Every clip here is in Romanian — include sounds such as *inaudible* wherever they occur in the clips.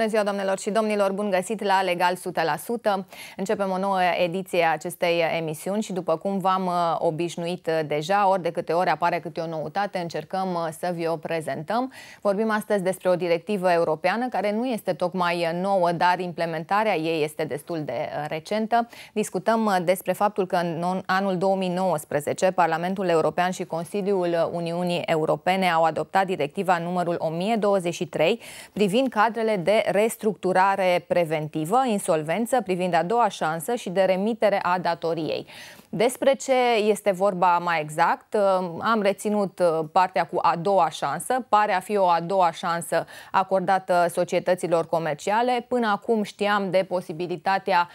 Bună ziua, doamnelor și domnilor! Bun găsit la Legal 100%! Începem o nouă ediție a acestei emisiuni și, după cum v-am uh, obișnuit uh, deja, ori de câte ori apare câte o noutate, încercăm uh, să vi o prezentăm. Vorbim astăzi despre o directivă europeană care nu este tocmai nouă, dar implementarea ei este destul de recentă. Discutăm despre faptul că în anul 2019 Parlamentul European și Consiliul Uniunii Europene au adoptat directiva numărul 1023 privind cadrele de restructurare preventivă, insolvență privind a doua șansă și de remitere a datoriei. Despre ce este vorba mai exact, am reținut uh, partea cu a doua șansă, pare a fi o a doua șansă acordată societăților comerciale. Până acum știam de posibilitatea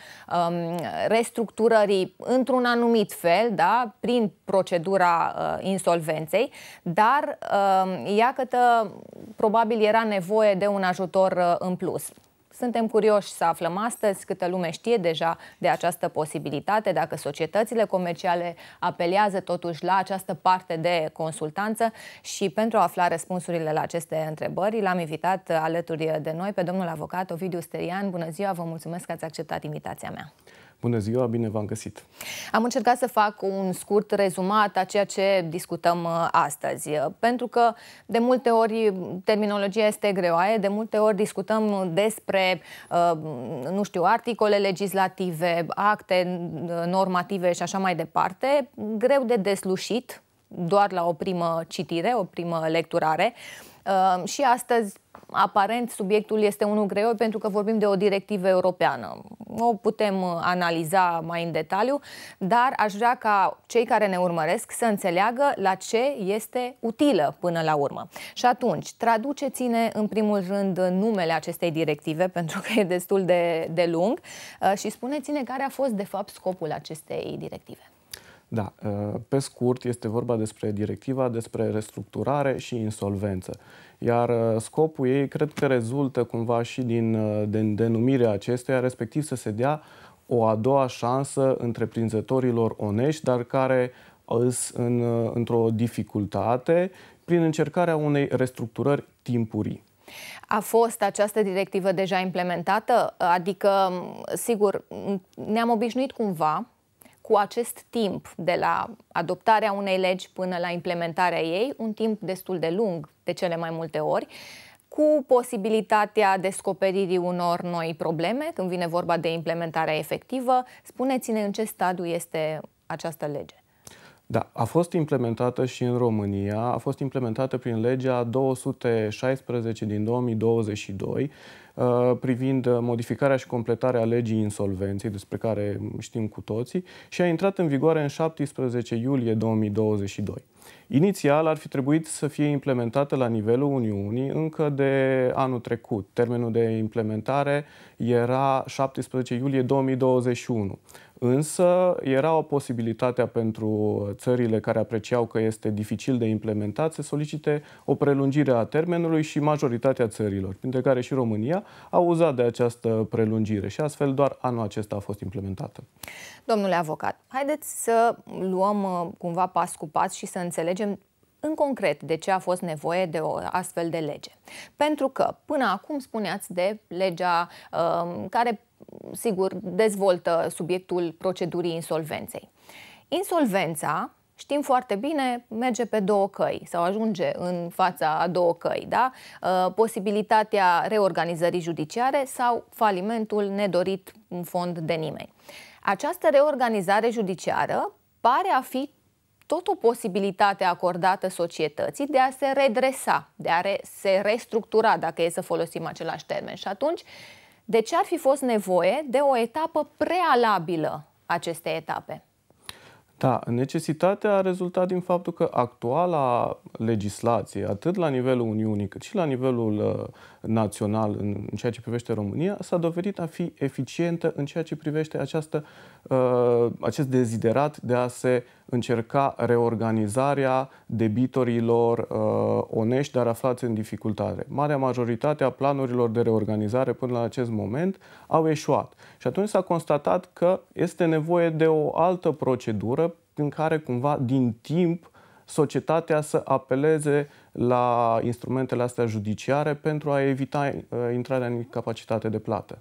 um, restructurării într-un anumit fel, da, prin procedura uh, insolvenței, dar uh, um, iacătă probabil era nevoie de un ajutor uh, în plus. Suntem curioși să aflăm astăzi câtă lume știe deja de această posibilitate, dacă societățile comerciale apelează totuși la această parte de consultanță și pentru a afla răspunsurile la aceste întrebări l-am invitat alături de noi pe domnul avocat Ovidiu Sterian. Bună ziua, vă mulțumesc că ați acceptat invitația mea. Bună ziua, bine v-am găsit! Am încercat să fac un scurt rezumat a ceea ce discutăm uh, astăzi, uh, pentru că de multe ori terminologia este greoaie, de multe ori discutăm despre, uh, nu știu, articole legislative, acte normative și așa mai departe, greu de deslușit, doar la o primă citire, o primă lecturare. Și astăzi aparent subiectul este unul greu pentru că vorbim de o directivă europeană. O putem uh, analiza mai în detaliu, dar aș vrea ca cei care ne urmăresc să înțeleagă la ce este utilă până la urmă. Și atunci, traduceți-ne în primul rând numele acestei directive, *laughs* pentru că e destul de, de lung, uh, și spuneți-ne care a fost de fapt scopul acestei directive. Da, uh, pe scurt, este vorba despre directiva despre restructurare și insolvență. Iar uh, scopul ei cred că rezultă cumva și din, uh, denumirea acestuia, respectiv să se dea o a doua șansă întreprinzătorilor onești, dar care îs în, uh, într-o dificultate prin încercarea unei restructurări timpurii. A fost această directivă deja implementată? Adică, sigur, ne-am obișnuit cumva cu acest timp de la adoptarea unei legi până la implementarea ei, un timp destul de lung de cele mai multe ori, cu posibilitatea descoperirii unor noi probleme când vine vorba de implementarea efectivă. Spuneți-ne în ce stadiu este această lege. Da, a fost implementată și în România, a fost implementată prin legea 216 din 2022, Uh, privind uh, modificarea și completarea legii insolvenței, despre care știm cu toții, și a intrat în vigoare în 17 iulie 2022. Inițial ar fi trebuit să fie implementată la nivelul Uniunii încă de anul trecut. Termenul de implementare era 17 iulie 2021. Însă era o posibilitate pentru țările care apreciau că este dificil de implementat să solicite o prelungire a termenului și majoritatea țărilor, printre care și România, au uzat de această prelungire și astfel doar anul acesta a fost implementată. Domnule avocat, haideți să luăm uh, cumva pas cu pas și să înțelegem înțelegem în concret de ce a fost nevoie de o astfel de lege. Pentru că până acum spuneați de legea uh, care, sigur, dezvoltă subiectul procedurii insolvenței. Insolvența, știm foarte bine, merge pe două căi sau ajunge în fața a două căi, da? Uh, posibilitatea reorganizării judiciare sau falimentul nedorit în fond de nimeni. Această reorganizare judiciară pare a fi tot o posibilitate acordată societății de a se redresa, de a re- se restructura, dacă e să folosim același termen. Și atunci, de ce ar fi fost nevoie de o etapă prealabilă acestei etape? Da, necesitatea a rezultat din faptul că actuala legislație, atât la nivelul Uniunii, cât și la nivelul uh, național în, în ceea ce privește România, s-a dovedit a fi eficientă în ceea ce privește această, uh, acest deziderat de a se încerca reorganizarea debitorilor uh, onești, dar aflați în dificultate. Marea majoritate a planurilor de reorganizare până la acest moment au eșuat. Și atunci s-a constatat că este nevoie de o altă procedură în care cumva din timp societatea să apeleze la instrumentele astea judiciare pentru a evita eh, intrarea în capacitate de plată.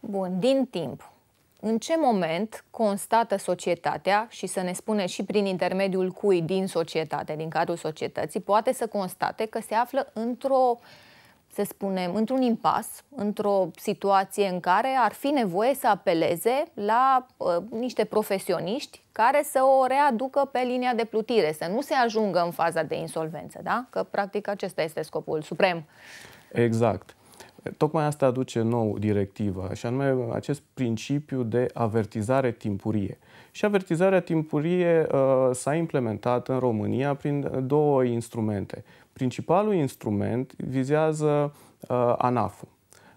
Bun, din timp, în ce moment constată societatea și să ne spune și prin intermediul cui din societate, din cadrul societății, poate să constate că se află într-o uh, să spunem, într-un impas, într-o situație în care ar fi nevoie să apeleze la uh, niște profesioniști care să o readucă pe linia de plutire, să nu se ajungă în faza de insolvență, da? Că, practic, acesta este scopul suprem. Exact. Tocmai asta aduce nou directiva, și anume acest principiu de avertizare timpurie. Și avertizarea timpurie uh, s-a implementat în România prin două instrumente. Principalul instrument vizează uh, ANAF-ul,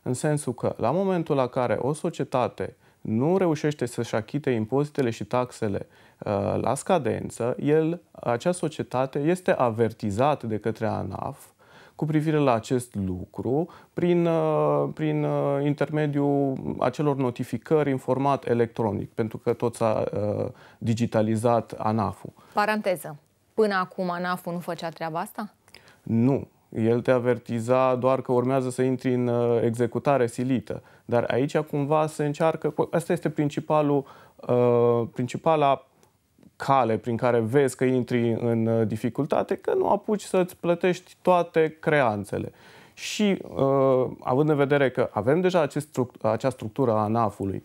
în sensul că la momentul la care o societate nu reușește să-și achite impozitele și taxele uh, la scadență, el, acea societate este avertizat de către ANAF cu privire la acest lucru prin, uh, prin uh, intermediul acelor notificări în format electronic, pentru că tot s-a uh, digitalizat ANAF-ul. Paranteză. Până acum anaf nu făcea treaba asta? Nu. El te avertiza doar că urmează să intri în executare silită. Dar aici cumva se încearcă, asta este principalul, uh, principala cale prin care vezi că intri în uh, dificultate, că nu apuci să-ți plătești toate creanțele. Și uh, având în vedere că avem deja acest struct- acea structură a ANAF-ului,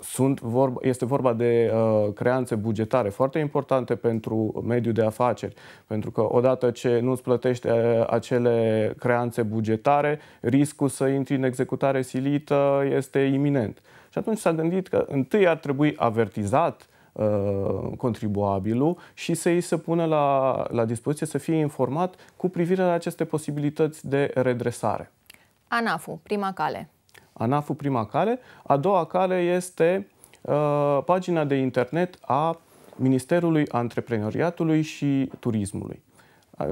sunt vorba, este vorba de uh, creanțe bugetare foarte importante pentru mediul de afaceri, pentru că odată ce nu îți plătești uh, acele creanțe bugetare, riscul să intri în executare silită este iminent. Și atunci s-a gândit că întâi ar trebui avertizat Uh, contribuabilul și să îi se pună la, la dispoziție să fie informat cu privire la aceste posibilități de redresare. ANAF-ul, prima cale. anaf prima cale. A doua cale este uh, pagina de internet a Ministerului Antreprenoriatului și Turismului. Uh,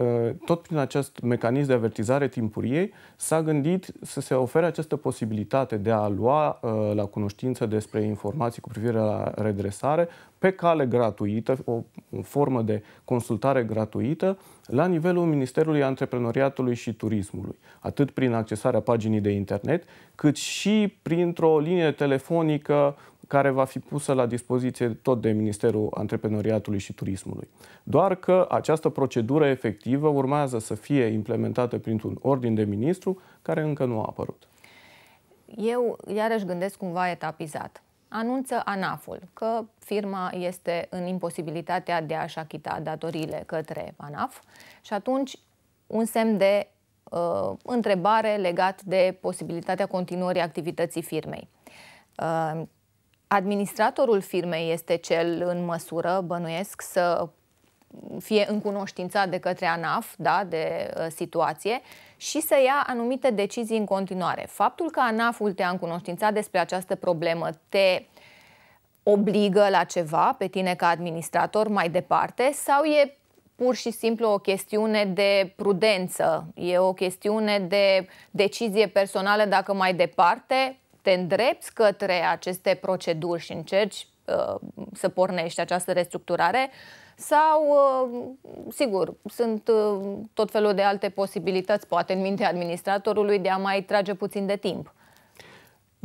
tot prin acest mecanism de avertizare timpurie s-a gândit să se ofere această posibilitate de a lua uh, la cunoștință despre informații cu privire la redresare pe cale gratuită, o formă de consultare gratuită, la nivelul Ministerului Antreprenoriatului și Turismului, atât prin accesarea paginii de internet, cât și printr-o linie telefonică care va fi pusă la dispoziție tot de Ministerul Antreprenoriatului și Turismului. Doar că această procedură efectivă urmează să fie implementată printr-un ordin de ministru care încă nu a apărut. Eu iarăși gândesc cumva etapizat anunță ANAF-ul că firma este în imposibilitatea de a-și achita datoriile către ANAF și atunci un semn de uh, întrebare legat de posibilitatea continuării activității firmei. Uh, administratorul firmei este cel în măsură, bănuiesc, să fie încunoștințat de către ANAF da, de uh, situație și să ia anumite decizii în continuare. Faptul că ANAF-ul te-a încunoștințat despre această problemă te obligă la ceva pe tine ca administrator mai departe sau e pur și simplu o chestiune de prudență, e o chestiune de decizie personală dacă mai departe te îndrepți către aceste proceduri și încerci uh, să pornești această restructurare sau, uh, sigur, sunt uh, tot felul de alte posibilități, poate în mintea administratorului, de a mai trage puțin de timp.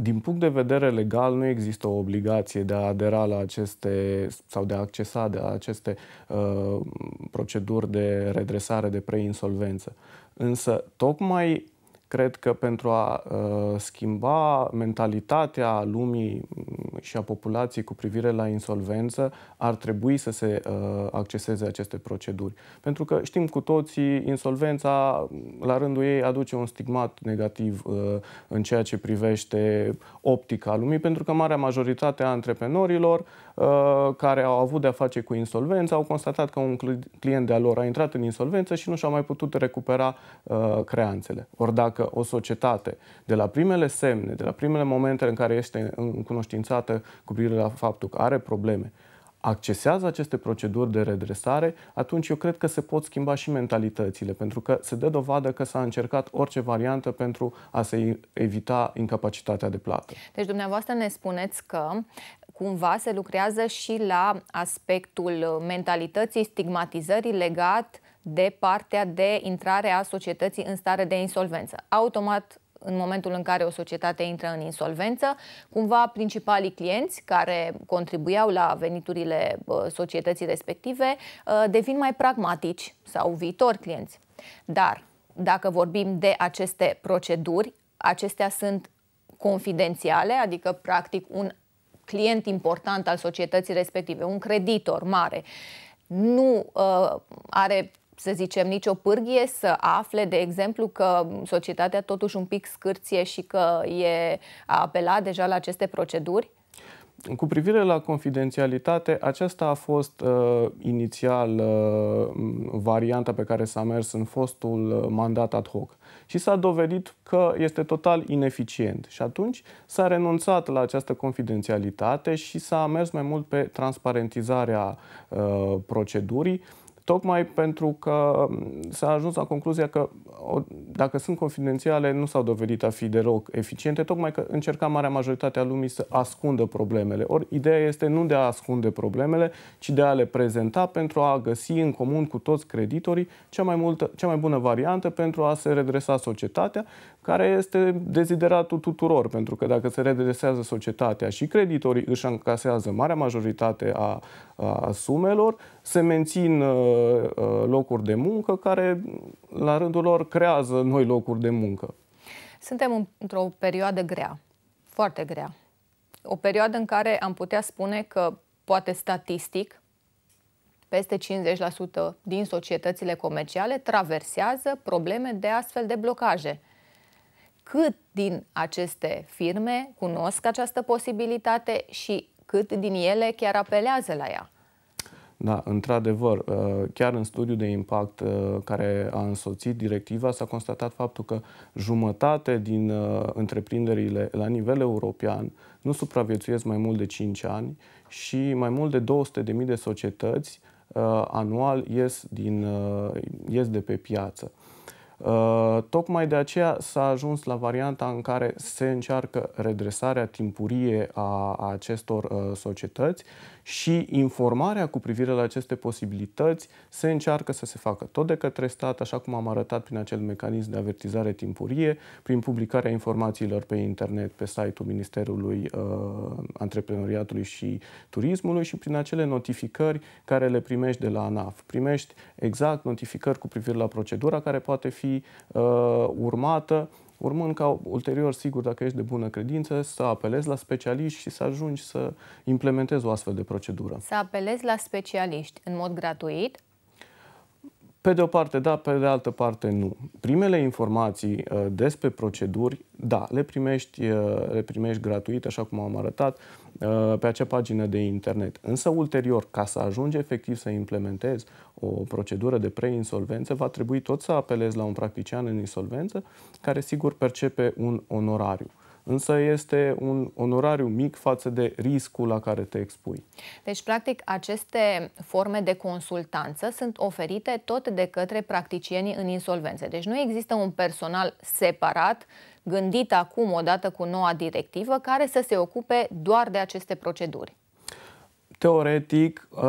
Din punct de vedere legal, nu există o obligație de a adera la aceste sau de a accesa de la aceste uh, proceduri de redresare de preinsolvență. Însă, tocmai Cred că pentru a uh, schimba mentalitatea lumii mm, și a populației cu privire la insolvență, ar trebui să se uh, acceseze aceste proceduri. Pentru că știm cu toții, insolvența, la rândul ei, aduce un stigmat negativ uh, în ceea ce privește optica lumii, pentru că marea majoritate a antreprenorilor uh, Uh, care au avut de-a face cu insolvență, au constatat că un client de-a lor a intrat în insolvență și nu și-au mai putut recupera uh, creanțele. Ori dacă o societate, de la primele semne, de la primele momente în care este încunoștințată cu privire la faptul că are probleme, accesează aceste proceduri de redresare, atunci eu cred că se pot schimba și mentalitățile, pentru că se dă dovadă că s-a încercat orice variantă pentru a se evita incapacitatea de plată. Deci dumneavoastră ne spuneți că cumva se lucrează și la aspectul mentalității, stigmatizării legat de partea de intrare a societății în stare de insolvență. Automat în momentul în care o societate intră în insolvență, cumva principalii clienți care contribuiau la veniturile societății respective ă, devin mai pragmatici sau viitori clienți. Dar dacă vorbim de aceste proceduri, acestea sunt confidențiale, adică practic un client important al societății respective, un creditor mare, nu uh, are să zicem, nicio pârghie să afle, de exemplu, că societatea totuși un pic scârție și că e, a apelat deja la aceste proceduri? Cu privire la confidențialitate, aceasta a fost uh, inițial uh, varianta pe care s-a mers în fostul uh, mandat ad hoc și s-a dovedit că este total ineficient și atunci s-a renunțat la această confidențialitate și s-a mers mai mult pe transparentizarea uh, procedurii, tocmai pentru că s-a ajuns la concluzia că dacă sunt confidențiale, nu s-au dovedit a fi de loc eficiente, tocmai că încerca marea majoritate a lumii să ascundă problemele. Ori ideea este nu de a ascunde problemele, ci de a le prezenta pentru a găsi în comun cu toți creditorii cea mai, multă, cea mai bună variantă pentru a se redresa societatea, care este dezideratul tuturor, pentru că dacă se redresează societatea și creditorii își încasează marea majoritate a, a sumelor, se mențin uh, uh, locuri de muncă care, la rândul lor, creează noi locuri de muncă. Suntem într-o perioadă grea, foarte grea. O perioadă în care am putea spune că, poate statistic, peste 50% din societățile comerciale traversează probleme de astfel de blocaje cât din aceste firme cunosc această posibilitate și cât din ele chiar apelează la ea. Da, într-adevăr, uh, chiar în studiul de impact uh, care a însoțit directiva s-a constatat faptul că jumătate din uh, întreprinderile la nivel european nu supraviețuiesc mai mult de 5 ani și mai mult de 200.000 de societăți anual ies, din, ies de pe piață. Uh, tocmai de aceea s-a ajuns la varianta în care se încearcă redresarea timpurie a, acestor uh, societăți și informarea cu privire la aceste posibilități se încearcă să se facă tot de către stat, așa cum am arătat prin acel mecanism de avertizare timpurie, prin publicarea informațiilor pe internet, pe site-ul Ministerului uh, Antreprenoriatului și Turismului și prin acele notificări care le primești de la ANAF. Primești exact notificări cu privire la procedura care poate fi și uh, urmată, urmând ca ulterior, sigur, dacă ești de bună credință, să apelezi la specialiști și să ajungi să implementezi o astfel de procedură. Să apelezi la specialiști în mod gratuit, pe de o parte da, pe de altă parte nu. Primele informații uh, despre proceduri, da, le primești, uh, le primești gratuit, așa cum am arătat, uh, pe acea pagină de internet. Însă ulterior, ca să ajungi efectiv să implementezi o procedură de preinsolvență, va trebui tot să apelezi la un practician în insolvență, care sigur percepe un onorariu. Uh, însă este un onorariu mic față de riscul la care te expui. Deci, practic, aceste forme de consultanță sunt oferite tot de către practicienii în insolvențe. Deci nu există un personal separat gândit acum, odată cu noua directivă, care să se ocupe doar de aceste proceduri. Teoretic, uh,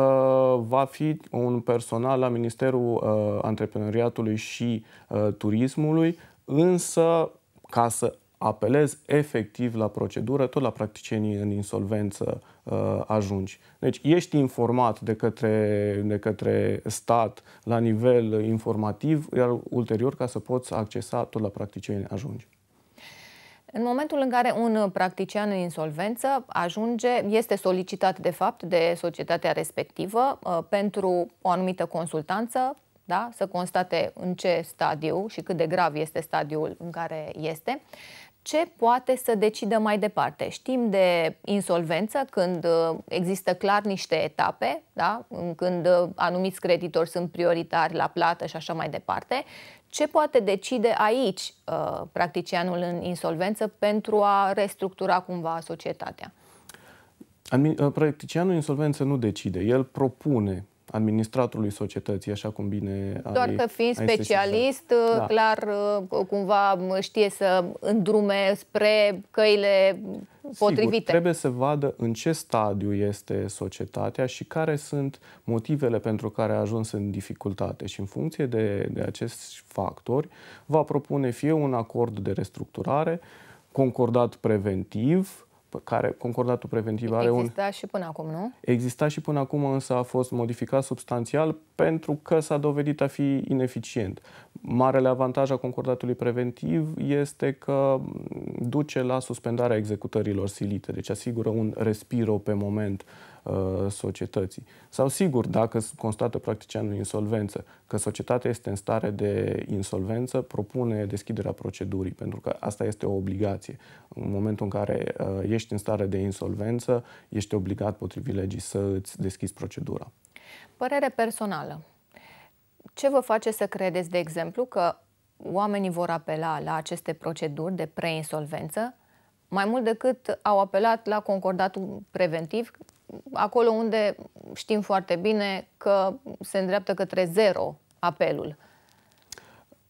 va fi un personal la Ministerul uh, Antreprenoriatului și uh, Turismului, însă ca să apelezi efectiv la procedură, tot la practicienii în insolvență uh, ajungi. Deci ești informat de către, de către stat la nivel informativ, iar ulterior ca să poți accesa tot la practicieni ajungi. În momentul în care un practician în insolvență ajunge, este solicitat de fapt de societatea respectivă uh, pentru o anumită consultanță, da? să constate în ce stadiu și cât de grav este stadiul în care este ce poate să decidă mai departe. Știm de insolvență când uh, există clar niște etape, da? când uh, anumiți creditori sunt prioritari la plată și așa mai departe. Ce poate decide aici uh, practicianul în insolvență pentru a restructura cumva societatea? Practicianul insolvență nu decide, el propune administratorului societății, așa cum bine Doar că fiind specialist, da. Ă, clar, ă, cumva știe să îndrume spre căile potrivite. Sigur, trebuie să vadă în ce stadiu este societatea și care sunt motivele pentru care a ajuns în dificultate și în funcție de, de acești factori va propune fie un acord de restructurare concordat preventiv, care concordatul preventiv are un... Exista și până acum, nu? Exista și până acum, însă a fost modificat substanțial pentru că s-a dovedit a fi ineficient. Marele avantaj al concordatului preventiv este că duce la suspendarea executărilor silite, deci asigură un respiro pe moment uh, Uh, societății. Sau sigur, dacă constată practicianul insolvență că societatea este în stare de insolvență, propune deschiderea procedurii, pentru că asta este o obligație. În momentul în care uh, ești în stare de insolvență, ești obligat potrivit legii să îți deschizi procedura. Părere personală. Ce vă face să credeți, de exemplu, că oamenii vor apela la aceste proceduri de preinsolvență mai mult decât au apelat la concordatul preventiv acolo unde știm foarte bine că se îndreaptă către zero apelul?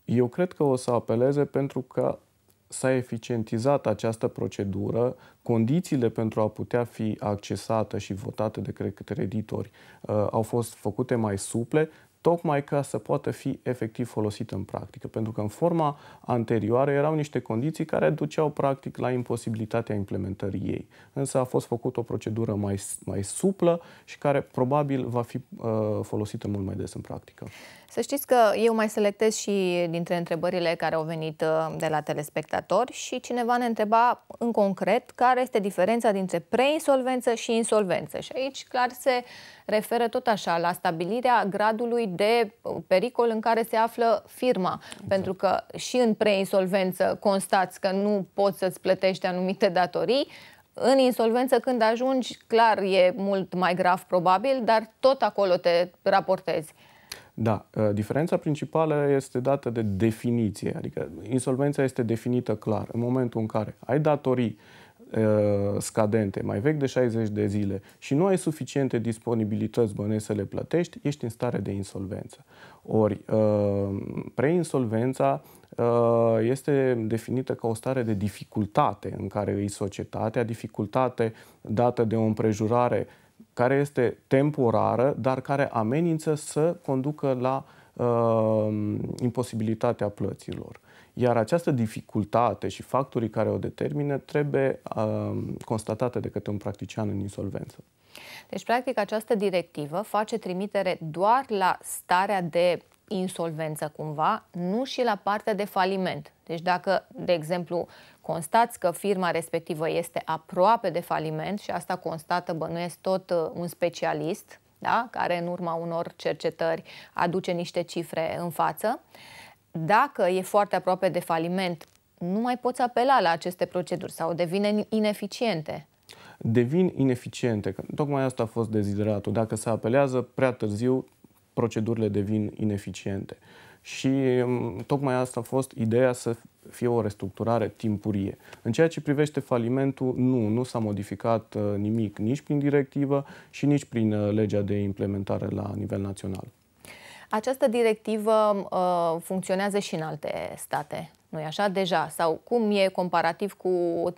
Eu cred că o să apeleze pentru că s-a eficientizat această procedură, condițiile pentru a putea fi accesată și votată de editori uh, au fost făcute mai suple, tocmai ca să poată fi efectiv folosită în practică. Pentru că în forma anterioară erau niște condiții care duceau practic la imposibilitatea implementării ei. Însă a fost făcută o procedură mai, mai suplă și care probabil va fi uh, folosită mult mai des în practică. Să știți că eu mai selectez și dintre întrebările care au venit uh, de la telespectatori și cineva ne întreba în concret care este diferența dintre preinsolvență și insolvență. Și aici clar se referă tot așa la stabilirea gradului de pericol în care se află firma. Exact. Pentru că și în preinsolvență constați că nu poți să-ți plătești anumite datorii, în insolvență când ajungi, clar e mult mai grav probabil, dar tot acolo te raportezi. Da, ă, diferența principală este dată de definiție, adică insolvența este definită clar. În momentul în care ai datorii Uh, scadente, mai vechi de 60 de zile și nu ai suficiente disponibilități bănești să le plătești, ești în stare de insolvență. Ori uh, preinsolvența uh, este definită ca o stare de dificultate în care îi societatea, dificultate dată de o împrejurare care este temporară, dar care amenință să conducă la uh, uh, imposibilitatea plăților. Iar această dificultate și factorii care o determină trebuie uh, constatate de către un practician în insolvență. Deci, practic, această directivă face trimitere doar la starea de insolvență cumva, nu și la partea de faliment. Deci dacă, de exemplu, constați că firma respectivă este aproape de faliment și asta constată, bănuiesc, tot uh, un specialist, da? care în urma unor cercetări aduce niște cifre în față. Dacă e foarte aproape de faliment, nu mai poți apela la aceste proceduri sau devine ineficiente devin ineficiente. Tocmai asta a fost dezideratul. Dacă se apelează prea târziu, procedurile devin ineficiente. Și mm, tocmai asta a fost ideea să fie o restructurare timpurie. În ceea ce privește falimentul, nu, nu s-a modificat uh, nimic nici prin directivă și nici prin uh, legea de implementare la nivel național. Această directivă uh, funcționează și în alte state nu-i așa, deja, sau cum e comparativ cu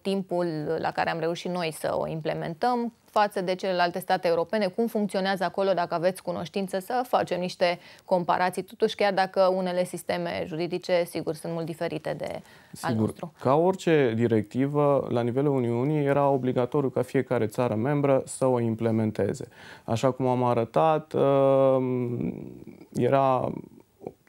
timpul la care am reușit noi să o implementăm față de celelalte state europene, cum funcționează acolo, dacă aveți cunoștință, să facem niște comparații, totuși chiar dacă unele sisteme juridice, sigur, sunt mult diferite de sigur. al nostru. Ca orice directivă, la nivelul Uniunii era obligatoriu ca fiecare țară membră să o implementeze. Așa cum am arătat, uh, era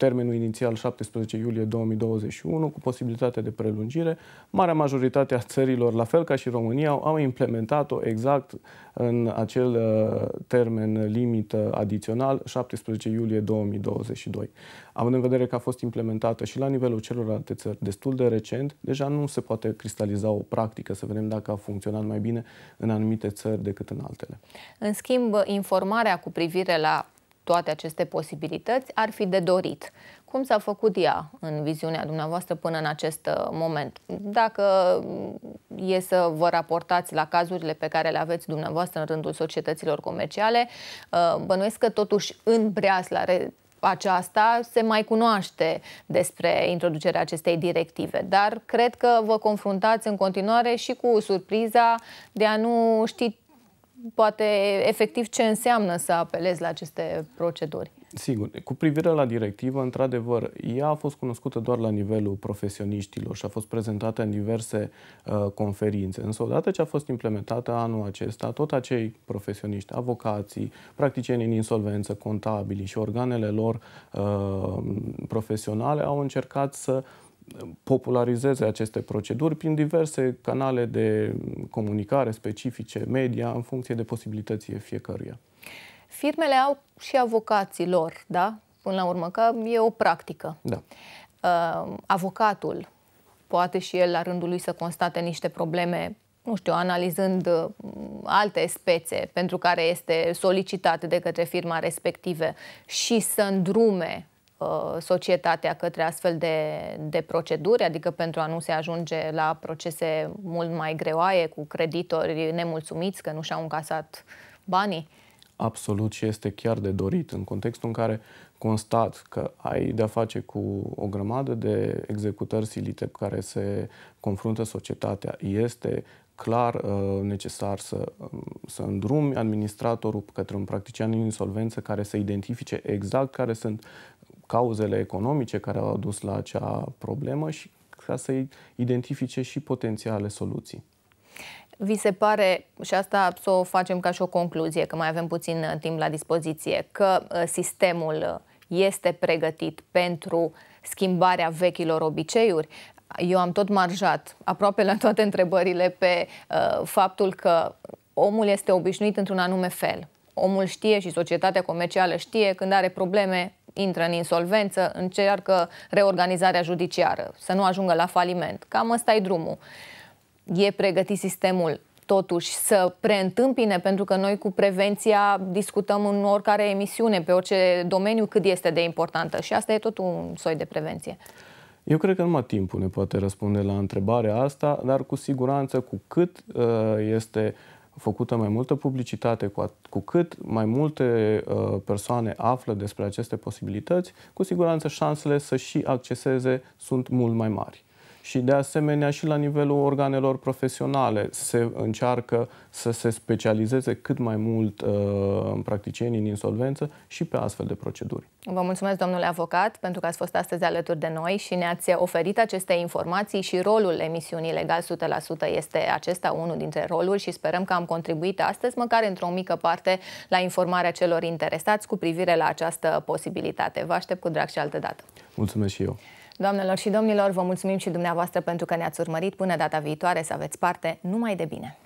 termenul inițial 17 iulie 2021 cu posibilitatea de prelungire. Marea majoritate a țărilor, la fel ca și România, au implementat-o exact în acel uh, termen limită uh, adițional 17 iulie 2022. Având în vedere că a fost implementată și la nivelul celorlalte țări destul de recent, deja nu se poate cristaliza o practică să vedem dacă a funcționat mai bine în anumite țări decât în altele. În schimb, informarea cu privire la toate aceste posibilități ar fi de dorit. Cum s-a făcut ea în viziunea dumneavoastră până în acest uh, moment? Dacă mm, e să vă raportați la cazurile pe care le aveți dumneavoastră în rândul societăților comerciale, uh, bănuiesc că totuși în la aceasta se mai cunoaște despre introducerea acestei directive, dar cred că vă confruntați în continuare și cu surpriza de a nu ști poate efectiv ce înseamnă să apelezi la aceste proceduri. Sigur, cu privire la directivă, într-adevăr, ea a fost cunoscută doar la nivelul profesioniștilor și a fost prezentată în diverse uh, conferințe. Însă, odată ce a fost implementată anul acesta, tot acei profesioniști, avocații, practicienii în insolvență, contabili și organele lor uh, profesionale au încercat să uh, popularizeze aceste proceduri prin diverse canale de comunicare specifice, media, în funcție de posibilitățile fiecăruia. Firmele au și avocații lor, da? Până la urmă, că e o practică. Da. Uh, avocatul poate și el la rândul lui să constate niște probleme nu știu, analizând uh, alte spețe pentru care este solicitat de către firma respective și să îndrume Uh, societatea către astfel de, de proceduri, adică pentru a nu se ajunge la procese mult mai greoaie cu creditori nemulțumiți că nu și-au încasat banii? Absolut și este chiar de dorit în contextul în care constat că ai de-a face cu o grămadă de executări silite cu care se confruntă societatea. Este clar uh, necesar să, um, să îndrumi administratorul către un practician în insolvență care să identifice exact care sunt cauzele economice care au adus la acea problemă și ca să identifice și potențiale soluții. Vi se pare, și asta să o facem ca și o concluzie, că mai avem puțin uh, timp la dispoziție, că uh, sistemul uh, este pregătit pentru schimbarea vechilor obiceiuri, eu am tot marjat aproape la toate întrebările pe uh, faptul că omul este obișnuit într-un anume fel. Omul știe și societatea comercială știe când are probleme intră în insolvență, încearcă reorganizarea judiciară, să nu ajungă la faliment. Cam ăsta e drumul. E pregătit sistemul totuși să preîntâmpine, pentru că noi cu prevenția discutăm în oricare emisiune, pe orice domeniu, cât este de importantă. Și asta e tot un soi de prevenție. Eu cred că numai timpul ne poate răspunde la întrebarea asta, dar cu siguranță cu cât uh, este făcută mai multă publicitate, cu, at- cu cât mai multe uh, persoane află despre aceste posibilități, cu siguranță șansele să și acceseze sunt mult mai mari și de asemenea și la nivelul organelor profesionale se încearcă să se specializeze cât mai mult uh, practicienii în insolvență și pe astfel de proceduri. Vă mulțumesc, domnule avocat, pentru că ați fost astăzi alături de noi și ne-ați oferit aceste informații și rolul emisiunii Legal 100% este acesta, unul dintre roluri și sperăm că am contribuit astăzi, măcar într-o mică parte, la informarea celor interesați cu privire la această posibilitate. Vă aștept cu drag și altă dată. Mulțumesc și eu. Doamnelor și domnilor, vă mulțumim și dumneavoastră pentru că ne-ați urmărit. Până data viitoare să aveți parte numai de bine!